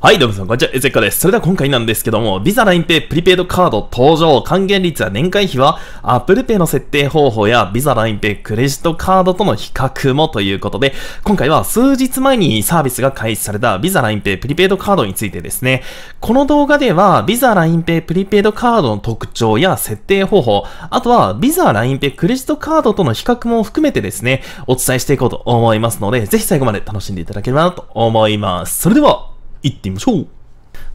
はい、どうもさん、こんにちは、エゼッカです。それでは今回なんですけども、Visa、LINE Pay、プリペイドカード登場、還元率や年会費は、Apple Pay の設定方法や、Visa、LINE Pay、クレジットカードとの比較もということで、今回は数日前にサービスが開始された Visa、LINE Pay、プリペイドカードについてですね、この動画では、Visa、LINE Pay、プリペイドカードの特徴や設定方法、あとは Visa、LINE Pay、クレジットカードとの比較も含めてですね、お伝えしていこうと思いますので、ぜひ最後まで楽しんでいただければなと思います。それでは、行ってみましょう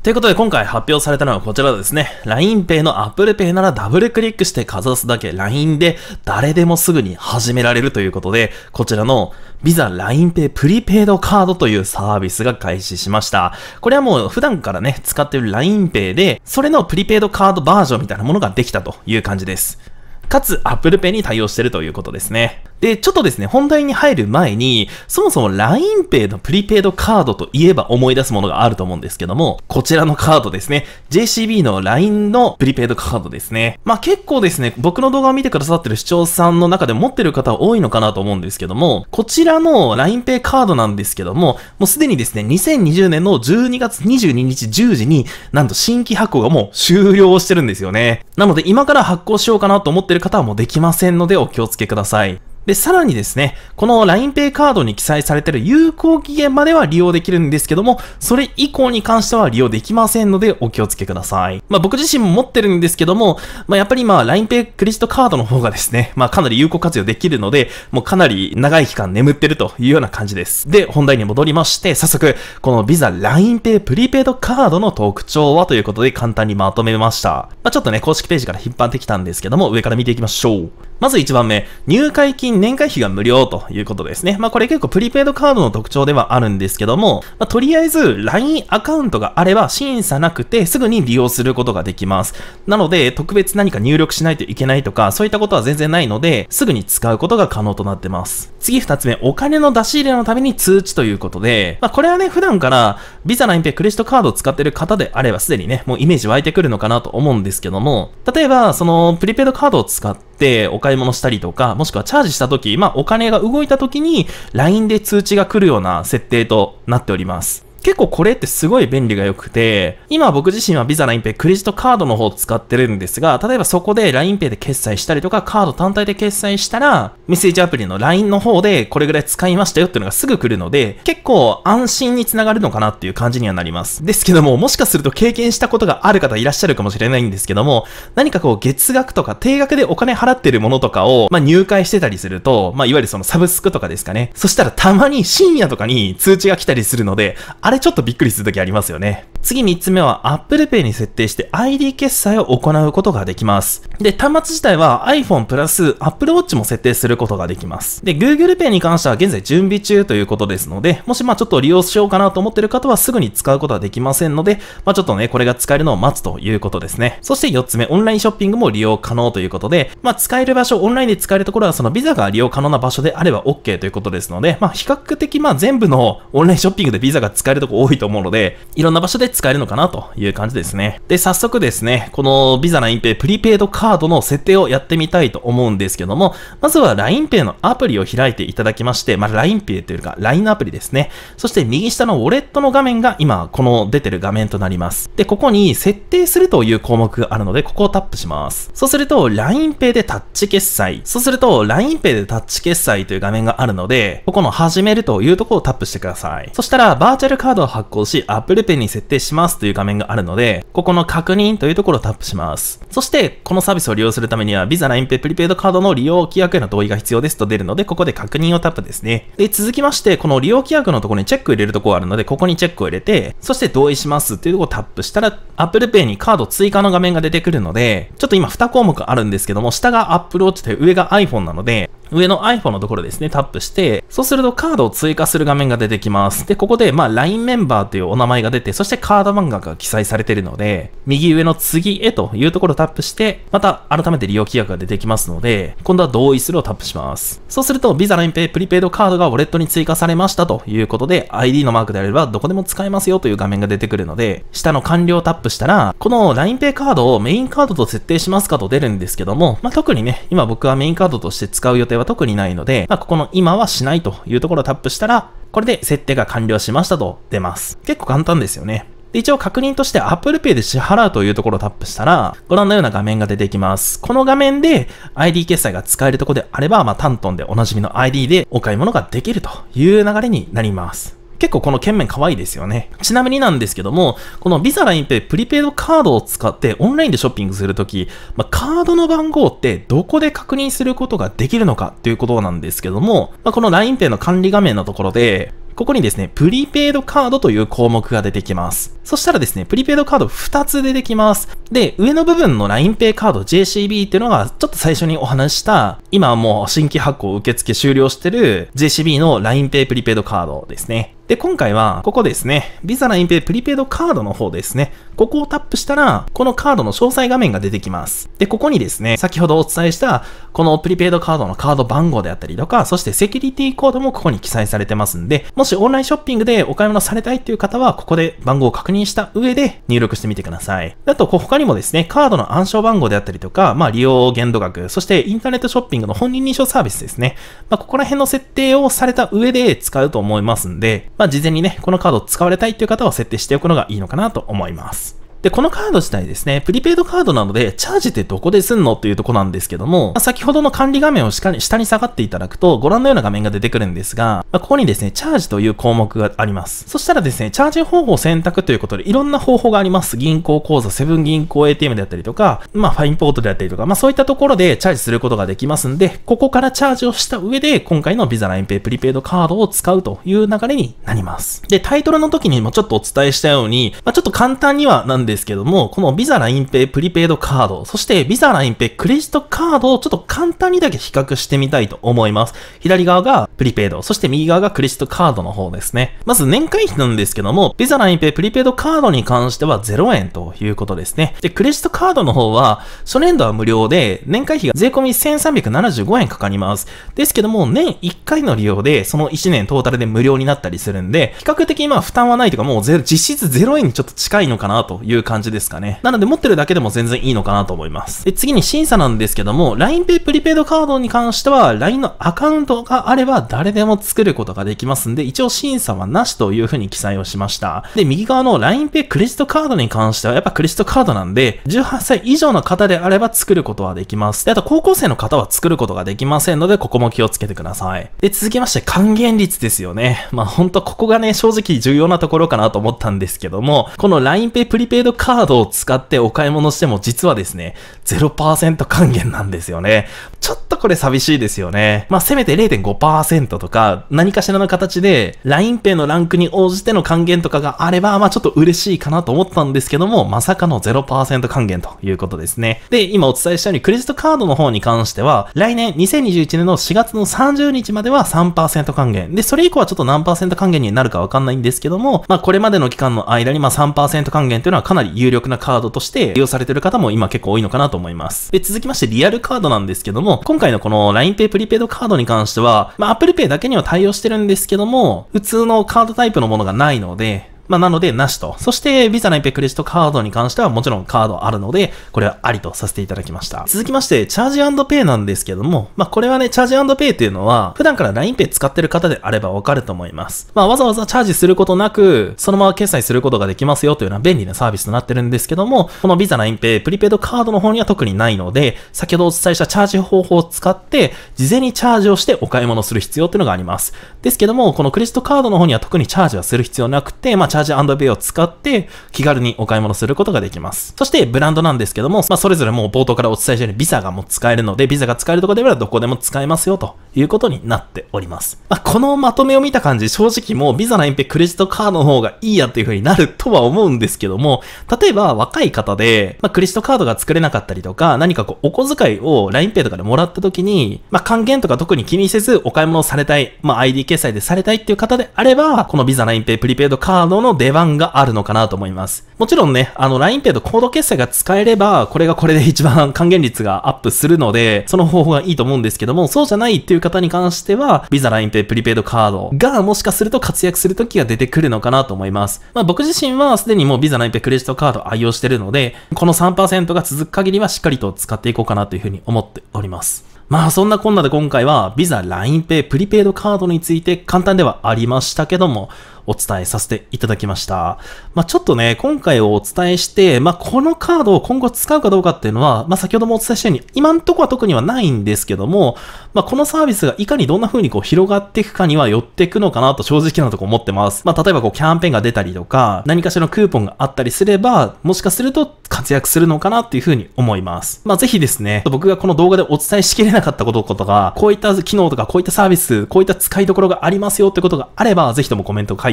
ということで今回発表されたのはこちらですね。LINEPay の ApplePay ならダブルクリックしてかざすだけ LINE で誰でもすぐに始められるということで、こちらの Visa LINEPay プリペイドカードというサービスが開始しました。これはもう普段からね、使ってる LINEPay で、それのプリペイドカードバージョンみたいなものができたという感じです。かつ Apple Pay に対応してるということですね。で、ちょっとですね、本題に入る前に、そもそも LINEPay のプリペイドカードといえば思い出すものがあると思うんですけども、こちらのカードですね。JCB の LINE のプリペイドカードですね。まあ結構ですね、僕の動画を見てくださってる視聴さんの中で持ってる方多いのかなと思うんですけども、こちらの LINEPay カードなんですけども、もうすでにですね、2020年の12月22日10時に、なんと新規発行がもう終了してるんですよね。なので今から発行しようかなと思ってる方はもうできませんのでお気をつけください。で、さらにですね、この LINEPay カードに記載されている有効期限までは利用できるんですけども、それ以降に関しては利用できませんのでお気をつけください。まあ僕自身も持ってるんですけども、まあやっぱりまあ LINEPay クレジットカードの方がですね、まあかなり有効活用できるので、もうかなり長い期間眠ってるというような感じです。で、本題に戻りまして、早速、この Visa LINEPay プリペイドカードの特徴はということで簡単にまとめました。まあちょっとね、公式ページから引っ張ってきたんですけども、上から見ていきましょう。まず1番目、入会金年会費が無料ということですね。まあこれ結構プリペイドカードの特徴ではあるんですけども、まあ、とりあえず LINE アカウントがあれば審査なくてすぐに利用することができます。なので特別何か入力しないといけないとか、そういったことは全然ないので、すぐに使うことが可能となってます。次2つ目、お金の出し入れのために通知ということで、まあ、これはね、普段から、ビザ、ラインペイ、クレジットカードを使ってる方であれば、すでにね、もうイメージ湧いてくるのかなと思うんですけども、例えば、その、プリペイドカードを使って、お買い物したりとか、もしくはチャージした時、まあ、お金が動いた時に、LINE で通知が来るような設定となっております。結構これってすごい便利が良くて、今僕自身は Visa、LINEPay、クレジットカードの方を使ってるんですが、例えばそこで LINEPay で決済したりとか、カード単体で決済したら、メッセージアプリの LINE の方でこれぐらい使いましたよっていうのがすぐ来るので、結構安心につながるのかなっていう感じにはなります。ですけども、もしかすると経験したことがある方いらっしゃるかもしれないんですけども、何かこう月額とか定額でお金払ってるものとかを、まあ、入会してたりすると、まあ、いわゆるそのサブスクとかですかね。そしたらたまに深夜とかに通知が来たりするので、あれれちょっとびっくりするときありますよね。次3つ目は Apple Pay に設定して ID 決済を行うことができます。で、端末自体は iPhone プラス Apple Watch も設定することができます。で、Google Pay に関しては現在準備中ということですので、もしまあちょっと利用しようかなと思ってる方はすぐに使うことはできませんので、まあちょっとね、これが使えるのを待つということですね。そして4つ目、オンラインショッピングも利用可能ということで、まあ使える場所、オンラインで使えるところはそのビザが利用可能な場所であれば OK ということですので、まあ比較的まあ全部のオンラインショッピングでビザが使えるとこ多いと思うので、いろんな場所で使えるのかなという感じですね。で、早速ですね、この Visa LINE p プリペイドカードの設定をやってみたいと思うんですけども、まずは LINE p のアプリを開いていただきまして、まあ、LINE p というか LINE アプリですね。そして右下のウォレットの画面が今、この出てる画面となります。で、ここに設定するという項目があるので、ここをタップします。そうすると、LINE p でタッチ決済。そうすると、LINE p でタッチ決済という画面があるので、ここの始めるというところをタップしてください。そしたら、バーチャルカードを発行し、Apple Pay に設定しますという画面があるので、ここの確認というところをタップします。そして、このサービスを利用するためには、Visa、LINE Pay、プリペイドカードの利用規約への同意が必要ですと出るので、ここで確認をタップですね。で、続きまして、この利用規約のところにチェック入れるところあるので、ここにチェックを入れて、そして同意しますっていうところをタップしたら、Apple Pay にカード追加の画面が出てくるので、ちょっと今2項目あるんですけども、下が Apple Watch で上が iPhone なので、上の iPhone のところですね、タップして、そうするとカードを追加する画面が出てきます。で、ここで、まあ、LINE メンバーというお名前が出て、そしてカード漫画が記載されているので、右上の次へというところをタップして、また改めて利用規約が出てきますので、今度は同意するをタップします。そうすると、Visa、LINEPay、プリペイドカードがウォレットに追加されましたということで、ID のマークであればどこでも使えますよという画面が出てくるので、下の完了をタップしたら、この LINEPay カードをメインカードと設定しますかと出るんですけども、まあ、特にね、今僕はメインカードとして使う予定はは特にないので、まあ、ここの今はしないというところをタップしたら、これで設定が完了しましたと出ます。結構簡単ですよね。で、一応確認として Apple Pay で支払うというところをタップしたら、ご覧のような画面が出てきます。この画面で ID 決済が使えるとこであれば、まあ、タントンでおなじみの ID でお買い物ができるという流れになります。結構この券面可愛いですよね。ちなみになんですけども、この Visa LINE Pay プリペイドカードを使ってオンラインでショッピングするとき、まあ、カードの番号ってどこで確認することができるのかということなんですけども、まあ、この LINE Pay の管理画面のところで、ここにですね、プリペイドカードという項目が出てきます。そしたらですね、プリペイドカード2つ出てきます。で、上の部分の LINEPay カード JCB っていうのが、ちょっと最初にお話した、今はもう新規発行受付終了してる JCB の LINEPay プリペイドカードですね。で、今回は、ここですね、Visa ラインペイプリペイドカードの方ですね、ここをタップしたら、このカードの詳細画面が出てきます。で、ここにですね、先ほどお伝えした、このプリペイドカードのカード番号であったりとか、そしてセキュリティコードもここに記載されてますんで、もしオンラインショッピングでお買い物されたいっていう方は、ここで番号を確認した上で入力してみてください。あと、他にもですね、カードの暗証番号であったりとか、まあ、利用限度額、そしてインターネットショッピングの本人認証サービスですね。まあ、ここら辺の設定をされた上で使うと思いますんで、まあ、事前にね、このカードを使われたいっていう方は設定しておくのがいいのかなと思います。で、このカード自体ですね、プリペイドカードなので、チャージってどこですんのっていうとこなんですけども、まあ、先ほどの管理画面を下に下がっていただくと、ご覧のような画面が出てくるんですが、まあ、ここにですね、チャージという項目があります。そしたらですね、チャージ方法選択ということで、いろんな方法があります。銀行口座、セブン銀行 ATM であったりとか、まあ、ファインポートであったりとか、まあ、そういったところでチャージすることができますんで、ここからチャージをした上で、今回の Visa ラインペイプリペイドカードを使うという流れになります。で、タイトルの時にもちょっとお伝えしたように、まあ、ちょっと簡単にはなんでですけども、このビザラインペイプリペイドカード、そしてビザラインペイクレジットカードをちょっと簡単にだけ比較してみたいと思います。左側がプリペイド、そして右側がクレジットカードの方ですね。まず年会費なんですけども、ビザラインペイプリペイドカードに関しては0円ということですね。で、クレジットカードの方は、初年度は無料で、年会費が税込み1375円かかります。ですけども、年1回の利用で、その1年トータルで無料になったりするんで、比較的まあ負担はないというか、もう実質0円にちょっと近いのかなといういう感じですかね。なので持ってるだけでも全然いいのかなと思います。で、次に審査なんですけども、LINEPay プリペイドカードに関しては、LINE のアカウントがあれば誰でも作ることができますんで、一応審査はなしというふうに記載をしました。で、右側の LINEPay クレジットカードに関しては、やっぱクレジットカードなんで、18歳以上の方であれば作ることはできます。で、あと高校生の方は作ることができませんので、ここも気をつけてください。で、続きまして還元率ですよね。まあ、ほんとここがね、正直重要なところかなと思ったんですけども、この LINEPay プリペイドカードを使ってお買い物しても実はですね、0%還元なんですよね。ちょっとこれ寂しいですよね。まあ、せめて0.5%とか、何かしらの形で、LINEPay のランクに応じての還元とかがあれば、まあ、ちょっと嬉しいかなと思ったんですけども、まさかの0%還元ということですね。で、今お伝えしたように、クレジットカードの方に関しては、来年2021年の4月の30日までは3%還元。で、それ以降はちょっと何還元になるかわかんないんですけども、まあ、これまでの期間の間に、まあ、3%還元というのはかなり有力なカードとして利用されてる方も今結構多いのかなと思います。で、続きましてリアルカードなんですけども、今回のこの LINEPay プリペイドカードに関しては、まあ Apple Pay だけには対応してるんですけども、普通のカードタイプのものがないので、まあ、なので、なしと。そして、ビザのインペクレジットカードに関しては、もちろんカードあるので、これはありとさせていただきました。続きまして、チャージペイなんですけども、まあ、これはね、チャージペイっていうのは、普段から l i n e イ使ってる方であればわかると思います。まあ、わざわざチャージすることなく、そのまま決済することができますよというような便利なサービスとなってるんですけども、このビザナインペイ、プリペイドカードの方には特にないので、先ほどお伝えしたチャージ方法を使って、事前にチャージをしてお買い物する必要っていうのがあります。ですけども、このクレジットカードの方には特にチャージはする必要なくて、まあチャージペイを使って気軽にお買い物することができます。そしてブランドなんですけども、まあ、それぞれもう冒頭からお伝えしたようにビザがもう使えるので、ビザが使えるとこではどこでも使えますよということになっております。まあ、このまとめを見た感じ、正直もうビザの隠蔽クレジットカードの方がいいやっていうふうになるとは思うんですけども、例えば若い方で、まあ、クレジットカードが作れなかったりとか、何かこうお小遣いを l i n e p a とかでもらった時に、まあ、還元とか特に気にせずお買い物をされたい、まあ、ID 決済でされたいっていう方であれば、このビザ l i n e p プリペイドカードの出番があるのかなと思います。もちろんね、あの LINEPay とコード決済が使えれば、これがこれで一番還元率がアップするので、その方法がいいと思うんですけども、そうじゃないっていう方に関しては、Visa、LINEPay、プリペイドカードがもしかすると活躍する時が出てくるのかなと思います。まあ僕自身はすでにもう Visa、LINEPay、クレジットカード愛用してるので、この3%が続く限りはしっかりと使っていこうかなというふうに思っております。まあそんなこんなで今回は Visa、LINEPay、プリペイドカードについて簡単ではありましたけども、お伝えさせていただきました。まあ、ちょっとね、今回お伝えして、まあ、このカードを今後使うかどうかっていうのは、まあ、先ほどもお伝えしたように、今んとこは特にはないんですけども、まあ、このサービスがいかにどんな風にこう広がっていくかには寄っていくのかなと正直なとこ思ってます。まあ、例えばこうキャンペーンが出たりとか、何かしらのクーポンがあったりすれば、もしかすると活躍するのかなっていう風に思います。まあ、ぜひですね、僕がこの動画でお伝えしきれなかったこととか、こういった機能とか、こういったサービス、こういった使いどころがありますよってことがあれば、ぜひともコメントを書いて